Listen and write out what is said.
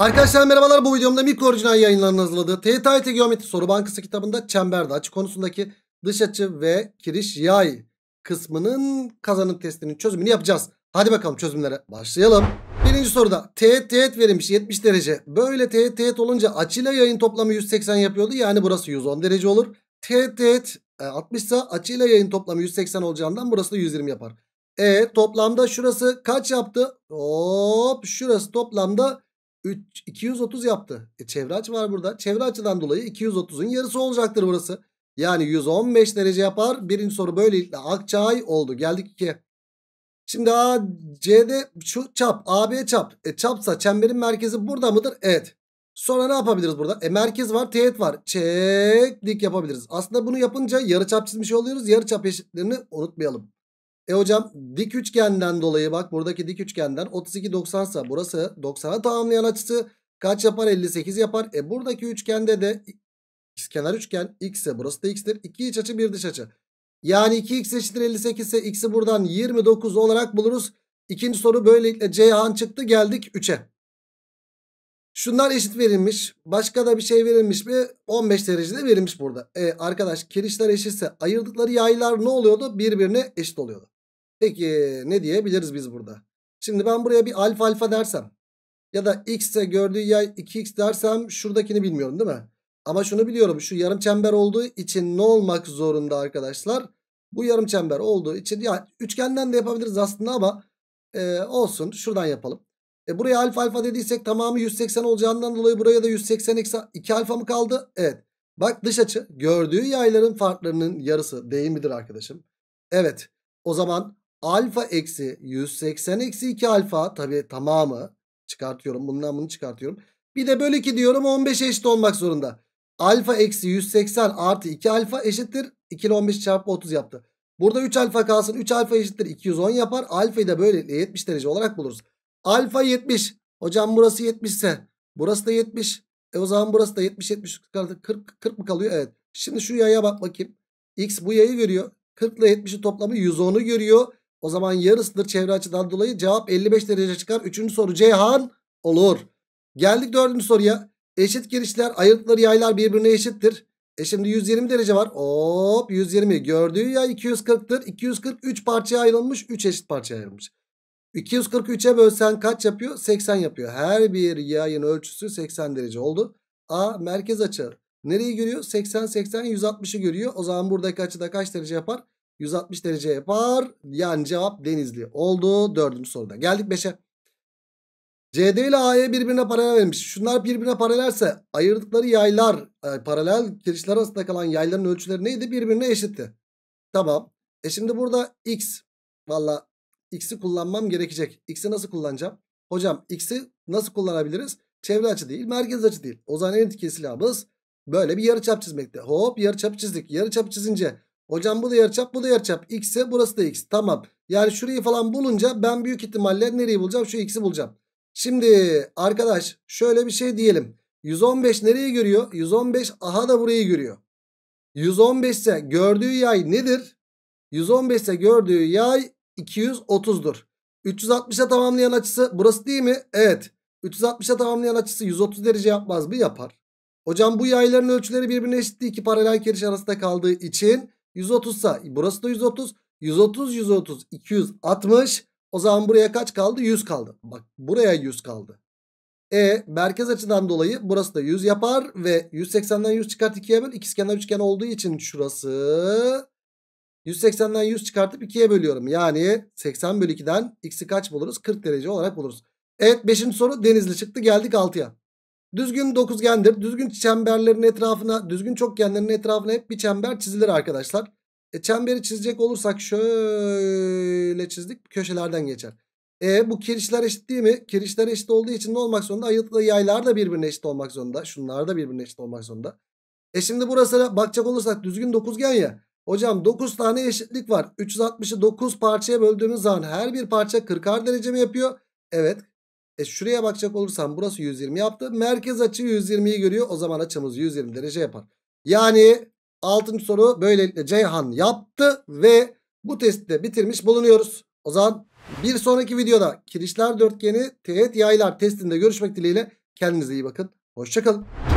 Arkadaşlar merhabalar bu videomda mikro orijinal yayınlarının hazırladığı TYT Geometri Soru Bankası kitabında çemberde açı konusundaki dış açı ve kiriş yay kısmının kazanım testinin çözümünü yapacağız. Hadi bakalım çözümlere başlayalım. Birinci soruda teğet teğet verilmiş 70 derece. Böyle teğet teğet olunca açıyla yayın toplamı 180 yapıyordu. Yani burası 110 derece olur. Teğet teğet 60 ise açıyla yayın toplamı 180 olacağından burası da 120 yapar. E toplamda şurası kaç yaptı? Hop şurası toplamda 3, 230 yaptı. E, çevre açı var burada. Çevre açıdan dolayı 230'un yarısı olacaktır burası. Yani 115 derece yapar. Birinci soru böylelikle Akçay oldu. Geldik 2'ye. Şimdi A, C'de şu çap, AB çap. E, çapsa çemberin merkezi burada mıdır? Evet. Sonra ne yapabiliriz burada? E merkez var, teğet var. Çek dik yapabiliriz. Aslında bunu yapınca yarı çap çizmiş oluyoruz. Yarı çap eşitlerini unutmayalım. E hocam dik üçgenden dolayı bak buradaki dik üçgenden 32 90 ise burası 90'a tamamlayan açısı kaç yapar 58 yapar. E buradaki üçgende de kenar üçgen x ise burası da x'tir. 2 iç açı 1 dış açı. Yani 2x eşittir 58 ise x'i buradan 29 olarak buluruz. İkinci soru böylelikle Ceyhan çıktı geldik 3'e. Şunlar eşit verilmiş. Başka da bir şey verilmiş mi? 15 derecede verilmiş burada. E, arkadaş kirişler eşitse ayırdıkları yaylar ne oluyordu? Birbirine eşit oluyordu. Peki ne diyebiliriz biz burada? Şimdi ben buraya bir alfa alfa dersem ya da x gördüğü yay 2x dersem şuradakini bilmiyorum değil mi? Ama şunu biliyorum şu yarım çember olduğu için ne olmak zorunda arkadaşlar? Bu yarım çember olduğu için ya üçgenden de yapabiliriz aslında ama e, olsun şuradan yapalım. E, buraya alfa alfa dediysek tamamı 180 olacağından dolayı buraya da 180 eksi 2 alfa mı kaldı? Evet. Bak dış açı gördüğü yayların farklarının yarısı değil midir arkadaşım? Evet. O zaman alfa eksi 180 eksi 2 alfa tabi tamamı çıkartıyorum bundan bunu çıkartıyorum. Bir de bölü 2 diyorum 15 eşit olmak zorunda. Alfa eksi 180 artı 2 alfa eşittir 2 ile 15 çarpı 30 yaptı. Burada 3 alfa kalsın 3 alfa eşittir 210 yapar. Alfayı da böyle, 70 derece olarak buluruz. Alfa 70 hocam burası 70 ise burası da 70. E o zaman burası da 70 70 40 40 mı kalıyor? Evet. Şimdi şu yaya bak bakayım. X bu yayı görüyor. 40 ile 70'i toplamı 110'u görüyor. O zaman yarısıdır çevre açıdan dolayı cevap 55 derece çıkar. Üçüncü soru Ceyhan olur. Geldik dördüncü soruya. Eşit girişler ayırtıkları yaylar birbirine eşittir. E şimdi 120 derece var. Hop 120. Gördüğü ya 240'tır. 243 parçaya ayrılmış. 3 eşit parçaya ayrılmış. 243'e bölsen kaç yapıyor? 80 yapıyor. Her bir yayın ölçüsü 80 derece oldu. A merkez açı. Nereyi görüyor? 80 80 160'ı görüyor. O zaman buradaki açı da kaç derece yapar? 160 derece yapar. Yani cevap Denizli oldu. Dördüncü soruda. Geldik 5'e. CD ile AE birbirine paralel verilmiş. Şunlar birbirine paralelse ayırdıkları yaylar e, paralel kirişler arasında kalan yayların ölçüleri neydi? Birbirine eşitti. Tamam. E şimdi burada x. Valla x'i kullanmam gerekecek. X'i nasıl kullanacağım? Hocam x'i nasıl kullanabiliriz? Çevre açı değil merkez açı değil. O zaman en etkili silahımız böyle bir yarıçap çizmekte. Hop yarıçap çizdik. Yarıçap çizince Hocam bu da yarıçap bu da yarıçap. X ise burası da x. Tamam. Yani şurayı falan bulunca ben büyük ihtimalle nereyi bulacağım? Şu x'i bulacağım. Şimdi arkadaş şöyle bir şey diyelim. 115 nereyi görüyor? 115 aha da burayı görüyor. 115 ise gördüğü yay nedir? 115 ise gördüğü yay 230'dur. 360'a tamamlayan açısı burası değil mi? Evet. 360'a tamamlayan açısı 130 derece yapmaz mı? Yapar. Hocam bu yayların ölçüleri birbirine eşit değil. İki paralel keriş arasında kaldığı için 130 sa burası da 130. 130 130 260. O zaman buraya kaç kaldı? 100 kaldı. Bak buraya 100 kaldı. E merkez açıdan dolayı burası da 100 yapar ve 180'den 100 çıkart 2'ye böl. İkizkenar üçgen olduğu için şurası 180'den 100 çıkartıp 2'ye bölüyorum. Yani 80 bölü 2'den x'i kaç buluruz? 40 derece olarak buluruz. Evet 5. soru denizli çıktı geldik 6'ya. Düzgün dokuzgendir. Düzgün çemberlerin etrafına, düzgün çokgenlerin etrafına hep bir çember çizilir arkadaşlar. E çemberi çizecek olursak şöyle çizdik. Köşelerden geçer. E bu kirişler eşit değil mi? Kirişler eşit olduğu için ne olmak zorunda? Ayıtlı yaylar da birbirine eşit olmak zorunda. Şunlar da birbirine eşit olmak zorunda. E şimdi burası bakacak olursak düzgün dokuzgen ya. Hocam 9 tane eşitlik var. 360'ı 9 parçaya böldüğümüz zaman her bir parça 40'ar derece mi yapıyor? Evet e şuraya bakacak olursam burası 120 yaptı. Merkez açı 120'yi görüyor. O zaman açımız 120 derece yapar. Yani 6. soru böylelikle Ceyhan yaptı ve bu testi de bitirmiş bulunuyoruz. O zaman bir sonraki videoda kirişler dörtgeni teğet yaylar testinde görüşmek dileğiyle. Kendinize iyi bakın. Hoşçakalın.